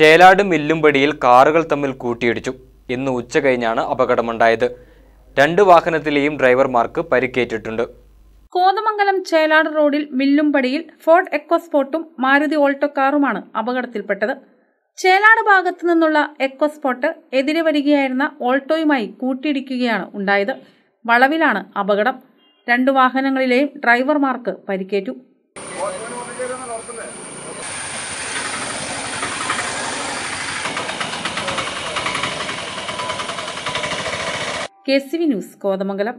ചേലാട് മില്ലുംപടിയിൽ കാറുകൾ തമ്മിൽ കൂട്ടിയിടിച്ചു ഇന്ന് ഉച്ച കഴിഞ്ഞാണ് അപകടമുണ്ടായത് രണ്ട് വാഹനത്തിലെയും ഡ്രൈവർമാർക്ക് പരിക്കേറ്റിട്ടുണ്ട് കോതമംഗലം ചേലാട് റോഡിൽ മില്ലുംപടിയിൽ ഫോർഡ് എക്കോസ്പോർട്ടും മാരുതി ഓൾട്ടോ കാറുമാണ് അപകടത്തിൽപ്പെട്ടത് ചേലാട് ഭാഗത്തു നിന്നുള്ള എക്കോസ്പോട്ട് എതിരെ വരികയായിരുന്ന ഓൾട്ടോയുമായി കൂട്ടിയിടിക്കുകയാണ് ഉണ്ടായത് വളവിലാണ് അപകടം രണ്ടു വാഹനങ്ങളിലെയും ഡ്രൈവർമാർക്ക് പരിക്കേറ്റു K C V news Kothamangalam